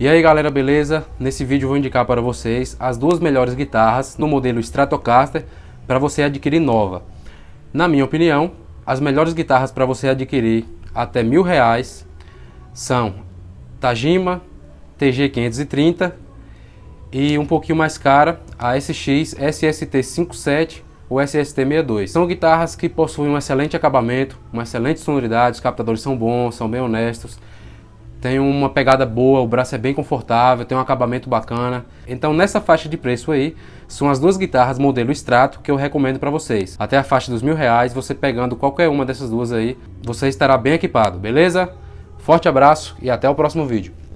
E aí galera, beleza? Nesse vídeo eu vou indicar para vocês as duas melhores guitarras no modelo Stratocaster para você adquirir nova. Na minha opinião, as melhores guitarras para você adquirir até mil reais são Tajima TG530 e um pouquinho mais cara a SX SST57 ou SST62. São guitarras que possuem um excelente acabamento, uma excelente sonoridade, os captadores são bons, são bem honestos tem uma pegada boa, o braço é bem confortável, tem um acabamento bacana. Então nessa faixa de preço aí, são as duas guitarras modelo Strato que eu recomendo para vocês. Até a faixa dos mil reais, você pegando qualquer uma dessas duas aí, você estará bem equipado, beleza? Forte abraço e até o próximo vídeo.